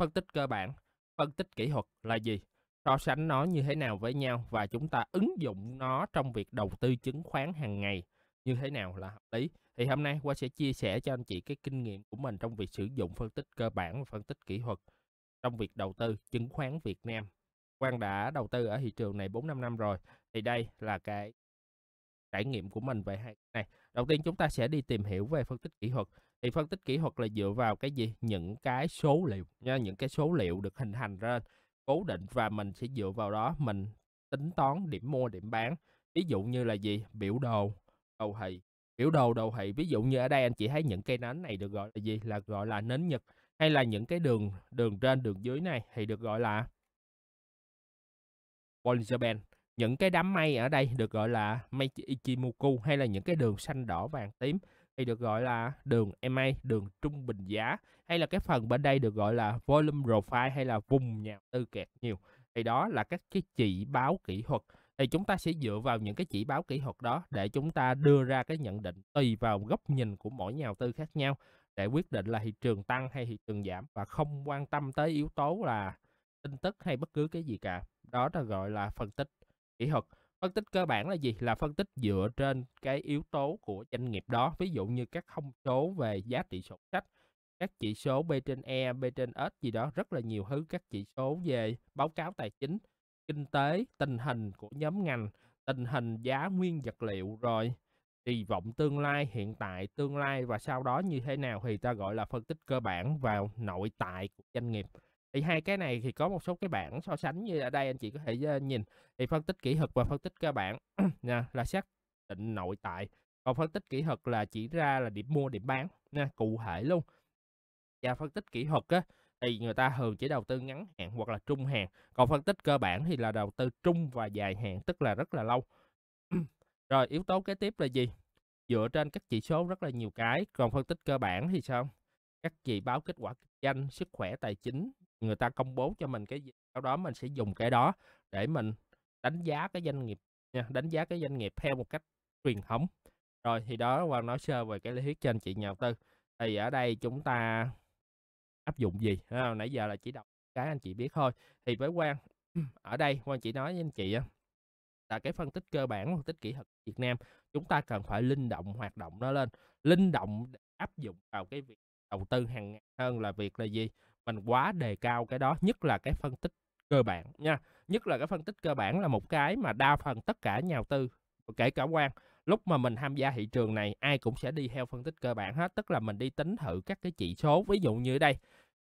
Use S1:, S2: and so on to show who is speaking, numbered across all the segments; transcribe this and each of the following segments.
S1: phân tích cơ bản, phân tích kỹ thuật là gì, so sánh nó như thế nào với nhau và chúng ta ứng dụng nó trong việc đầu tư chứng khoán hàng ngày như thế nào là hợp lý. Thì hôm nay qua sẽ chia sẻ cho anh chị cái kinh nghiệm của mình trong việc sử dụng phân tích cơ bản và phân tích kỹ thuật trong việc đầu tư chứng khoán Việt Nam. Quang đã đầu tư ở thị trường này 4-5 năm rồi. Thì đây là cái trải nghiệm của mình về hai này. Đầu tiên chúng ta sẽ đi tìm hiểu về phân tích kỹ thuật. Thì phân tích kỹ thuật là dựa vào cái gì? Những cái số liệu nha, những cái số liệu được hình thành ra cố định và mình sẽ dựa vào đó mình tính toán điểm mua điểm bán. Ví dụ như là gì? Biểu đồ đầu thị. Biểu đồ đầu thị ví dụ như ở đây anh chị thấy những cây nến này được gọi là gì? Là gọi là nến Nhật hay là những cái đường đường trên đường dưới này thì được gọi là Bollinger Band những cái đám mây ở đây được gọi là mây Ichimoku hay là những cái đường xanh đỏ vàng tím thì được gọi là đường MA, đường trung bình giá hay là cái phần bên đây được gọi là volume profile hay là vùng nhà tư kẹt nhiều. Thì đó là các cái chỉ báo kỹ thuật thì chúng ta sẽ dựa vào những cái chỉ báo kỹ thuật đó để chúng ta đưa ra cái nhận định tùy vào góc nhìn của mỗi nhà đầu tư khác nhau để quyết định là thị trường tăng hay thị trường giảm và không quan tâm tới yếu tố là tin tức hay bất cứ cái gì cả. Đó là gọi là phân tích kỹ thuật phân tích cơ bản là gì là phân tích dựa trên cái yếu tố của doanh nghiệp đó ví dụ như các thông số về giá trị sổ sách các chỉ số B trên E, B trên S gì đó rất là nhiều thứ các chỉ số về báo cáo tài chính, kinh tế, tình hình của nhóm ngành, tình hình giá nguyên vật liệu rồi kỳ vọng tương lai, hiện tại, tương lai và sau đó như thế nào thì ta gọi là phân tích cơ bản vào nội tại của doanh nghiệp thì hai cái này thì có một số cái bảng so sánh như ở đây anh chị có thể ờ, nhìn thì phân tích kỹ thuật và phân tích cơ bản nha là xác định nội tại còn phân tích kỹ thuật là chỉ ra là điểm mua điểm bán nha cụ thể luôn và phân tích kỹ thuật á thì người ta thường chỉ đầu tư ngắn hạn hoặc là trung hạn còn phân tích cơ bản thì là đầu tư trung và dài hạn tức là rất là lâu rồi yếu tố kế tiếp là gì dựa trên các chỉ số rất là nhiều cái còn phân tích cơ bản thì sao các chị báo kết quả kinh doanh sức khỏe tài chính người ta công bố cho mình cái gì sau đó mình sẽ dùng cái đó để mình đánh giá cái doanh nghiệp nha đánh giá cái doanh nghiệp theo một cách truyền thống rồi thì đó qua nói sơ về cái lý thuyết trên chị nhà đầu tư thì ở đây chúng ta áp dụng gì nãy giờ là chỉ đọc cái anh chị biết thôi thì với quan ở đây quan chỉ nói với anh chị là cái phân tích cơ bản phân tích kỹ thuật Việt Nam chúng ta cần phải linh động hoạt động nó lên linh động áp dụng vào cái việc đầu tư hàng ngày hơn là việc là gì mình quá đề cao cái đó nhất là cái phân tích cơ bản nha nhất là cái phân tích cơ bản là một cái mà đa phần tất cả nhà đầu tư kể cả quan lúc mà mình tham gia thị trường này ai cũng sẽ đi theo phân tích cơ bản hết tức là mình đi tính thử các cái chỉ số ví dụ như đây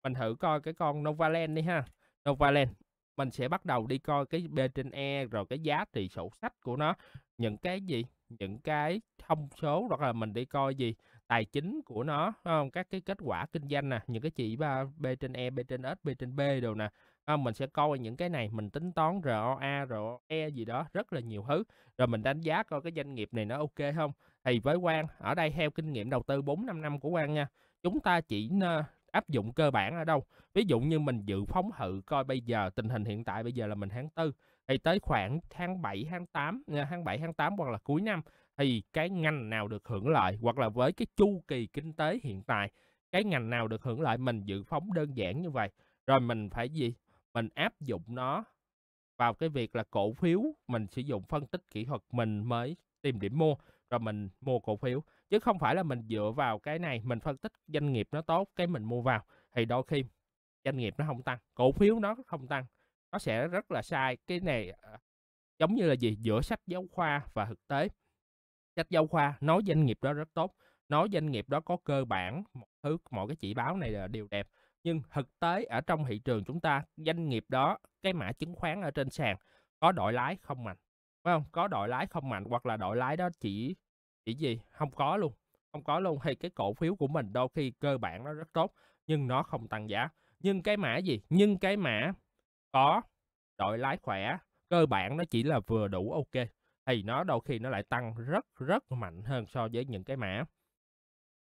S1: mình thử coi cái con Novaland đi ha Novaland mình sẽ bắt đầu đi coi cái B trên E rồi cái giá trị sổ sách của nó những cái gì những cái thông số hoặc là mình đi coi gì tài chính của nó không các cái kết quả kinh doanh nè những cái chỉ ba b trên e b trên s b trên b đồ nè không? mình sẽ coi những cái này mình tính toán roa roe gì đó rất là nhiều thứ rồi mình đánh giá coi cái doanh nghiệp này nó ok không thì với quan ở đây theo kinh nghiệm đầu tư 4 5 năm của quan nha chúng ta chỉ áp dụng cơ bản ở đâu ví dụ như mình dự phóng thử coi bây giờ tình hình hiện tại bây giờ là mình tháng tư thì tới khoảng tháng 7 tháng 8 à, tháng 7 tháng 8 hoặc là cuối năm thì cái ngành nào được hưởng lợi hoặc là với cái chu kỳ kinh tế hiện tại cái ngành nào được hưởng lợi mình dự phóng đơn giản như vậy rồi mình phải gì mình áp dụng nó vào cái việc là cổ phiếu mình sử dụng phân tích kỹ thuật mình mới tìm điểm mua rồi mình mua cổ phiếu chứ không phải là mình dựa vào cái này mình phân tích doanh nghiệp nó tốt cái mình mua vào thì đôi khi doanh nghiệp nó không tăng cổ phiếu nó không tăng nó sẽ rất là sai cái này ờ, giống như là gì giữa sách giáo khoa và thực tế sách giáo khoa nói doanh nghiệp đó rất tốt nói doanh nghiệp đó có cơ bản một thứ mọi cái chỉ báo này là điều đẹp nhưng thực tế ở trong thị trường chúng ta doanh nghiệp đó cái mã chứng khoán ở trên sàn có đội lái không mạnh phải không có đội lái không mạnh hoặc là đội lái đó chỉ chỉ gì không có luôn không có luôn thì cái cổ phiếu của mình đôi khi cơ bản nó rất tốt nhưng nó không tăng giá nhưng cái mã gì nhưng cái mã có đội lái khỏe cơ bản nó chỉ là vừa đủ ok thì nó đôi khi nó lại tăng rất rất mạnh hơn so với những cái mã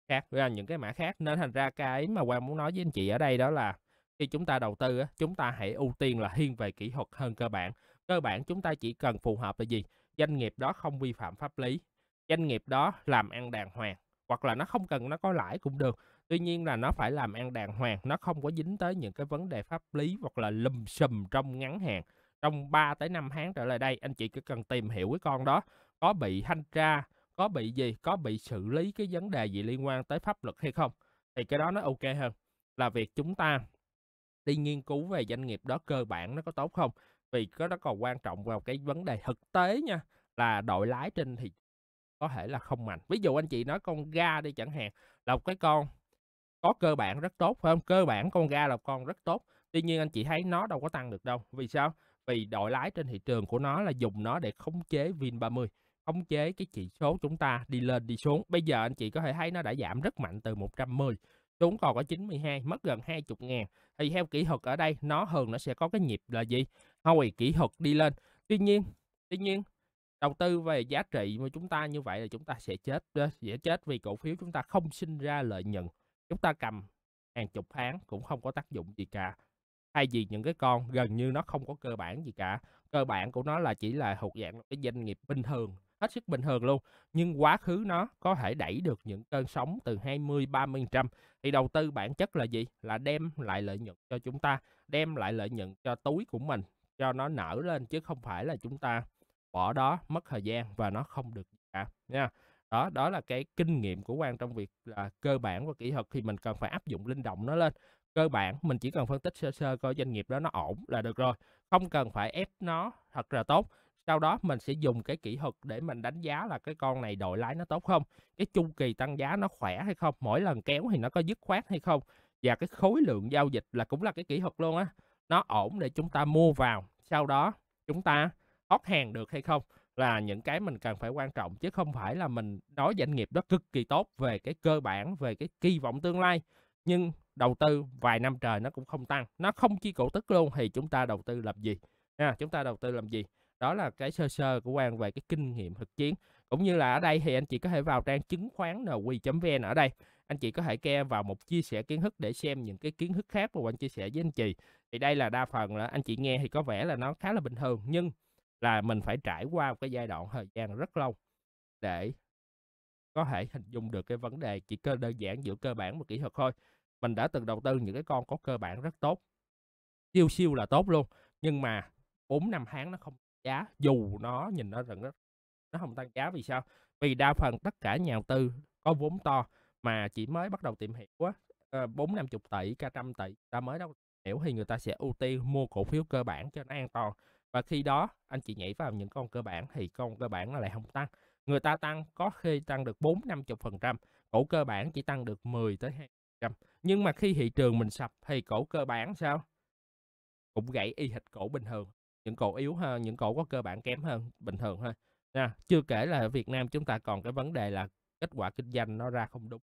S1: khác với những cái mã khác nên thành ra cái mà Quang muốn nói với anh chị ở đây đó là khi chúng ta đầu tư chúng ta hãy ưu tiên là thiên về kỹ thuật hơn cơ bản cơ bản chúng ta chỉ cần phù hợp là gì doanh nghiệp đó không vi phạm pháp lý doanh nghiệp đó làm ăn đàng hoàng hoặc là nó không cần nó có lãi cũng được tuy nhiên là nó phải làm ăn đàng hoàng nó không có dính tới những cái vấn đề pháp lý hoặc là lùm xùm trong ngắn hạn trong 3 tới 5 tháng trở lại đây anh chị cứ cần tìm hiểu cái con đó có bị thanh tra có bị gì có bị xử lý cái vấn đề gì liên quan tới pháp luật hay không thì cái đó nó ok hơn là việc chúng ta đi nghiên cứu về doanh nghiệp đó cơ bản nó có tốt không vì cái đó còn quan trọng vào cái vấn đề thực tế nha là đội lái trên thì có thể là không mạnh ví dụ anh chị nói con ga đi chẳng hạn là một cái con có cơ bản rất tốt phải không cơ bản con ga là con rất tốt tuy nhiên anh chị thấy nó đâu có tăng được đâu vì sao vì đội lái trên thị trường của nó là dùng nó để khống chế VIN30 khống chế cái chỉ số chúng ta đi lên đi xuống bây giờ anh chị có thể thấy nó đã giảm rất mạnh từ 110 xuống còn có 92 mất gần 20 ngàn thì theo kỹ thuật ở đây nó thường nó sẽ có cái nhịp là gì hồi kỹ thuật đi lên tuy nhiên tuy nhiên đầu tư về giá trị mà chúng ta như vậy là chúng ta sẽ chết dễ ờ, chết vì cổ phiếu chúng ta không sinh ra lợi nhuận chúng ta cầm hàng chục tháng cũng không có tác dụng gì cả Thay vì những cái con gần như nó không có cơ bản gì cả. Cơ bản của nó là chỉ là thuộc dạng cái doanh nghiệp bình thường, hết sức bình thường luôn. Nhưng quá khứ nó có thể đẩy được những cơn sóng từ 20-30%. Thì đầu tư bản chất là gì? Là đem lại lợi nhuận cho chúng ta, đem lại lợi nhuận cho túi của mình, cho nó nở lên chứ không phải là chúng ta bỏ đó mất thời gian và nó không được gì cả nha đó đó là cái kinh nghiệm của quan trong việc là cơ bản và kỹ thuật thì mình cần phải áp dụng linh động nó lên cơ bản mình chỉ cần phân tích sơ sơ coi doanh nghiệp đó nó ổn là được rồi không cần phải ép nó thật là tốt sau đó mình sẽ dùng cái kỹ thuật để mình đánh giá là cái con này đội lái nó tốt không cái chu kỳ tăng giá nó khỏe hay không mỗi lần kéo thì nó có dứt khoát hay không và cái khối lượng giao dịch là cũng là cái kỹ thuật luôn á nó ổn để chúng ta mua vào sau đó chúng ta hot hàng được hay không là những cái mình cần phải quan trọng chứ không phải là mình nói doanh nghiệp đó cực kỳ tốt về cái cơ bản về cái kỳ vọng tương lai nhưng đầu tư vài năm trời nó cũng không tăng nó không chi cổ tức luôn thì chúng ta đầu tư làm gì à, chúng ta đầu tư làm gì đó là cái sơ sơ của quan về cái kinh nghiệm thực chiến cũng như là ở đây thì anh chị có thể vào trang chứng khoán nq.vn ở đây anh chị có thể ke vào một chia sẻ kiến thức để xem những cái kiến thức khác mà anh chia sẻ với anh chị thì đây là đa phần là anh chị nghe thì có vẻ là nó khá là bình thường nhưng là mình phải trải qua một cái giai đoạn thời gian rất lâu để có thể hình dung được cái vấn đề chỉ cơ đơn giản giữa cơ bản và kỹ thuật thôi mình đã từng đầu tư những cái con có cơ bản rất tốt siêu siêu là tốt luôn nhưng mà 4 năm tháng nó không giá dù nó nhìn nó rất nó không tăng giá vì sao vì đa phần tất cả nhà đầu tư có vốn to mà chỉ mới bắt đầu tìm hiểu á ờ, bốn năm chục tỷ cả trăm tỷ ta mới đâu hiểu thì người ta sẽ ưu tiên mua cổ phiếu cơ bản cho nó an toàn và khi đó anh chị nhảy vào những con cơ bản thì con cơ bản nó lại không tăng người ta tăng có khi tăng được bốn năm chục phần trăm cổ cơ bản chỉ tăng được 10 tới nhưng mà khi thị trường mình sập thì cổ cơ bản sao? Cũng gãy y hệt cổ bình thường. Những cổ yếu hơn, những cổ có cơ bản kém hơn bình thường thôi. Nha. Chưa kể là Việt Nam chúng ta còn cái vấn đề là kết quả kinh doanh nó ra không đúng.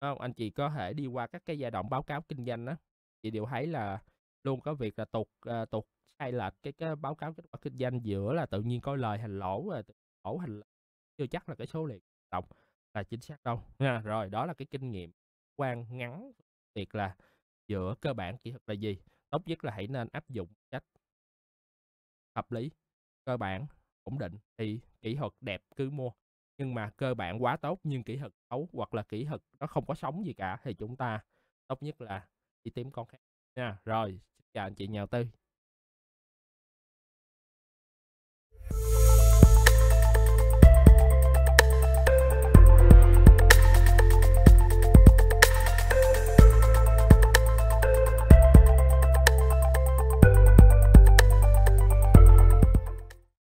S1: Không? Anh chị có thể đi qua các cái giai đoạn báo cáo kinh doanh đó. Chị đều thấy là luôn có việc là tụt uh, tụt sai lệch cái, cái báo cáo kết quả kinh doanh giữa là tự nhiên có lời hành lỗ và ờ, lỗ hành lỗ. chưa chắc là cái số liệu tổng là chính xác đâu nha rồi đó là cái kinh nghiệm quan ngắn việc là giữa cơ bản kỹ thuật là gì tốt nhất là hãy nên áp dụng cách hợp lý cơ bản ổn định thì kỹ thuật đẹp cứ mua nhưng mà cơ bản quá tốt nhưng kỹ thuật xấu hoặc là kỹ thuật nó không có sống gì cả thì chúng ta tốt nhất là đi tìm con khác nha rồi chào anh chị nhà tư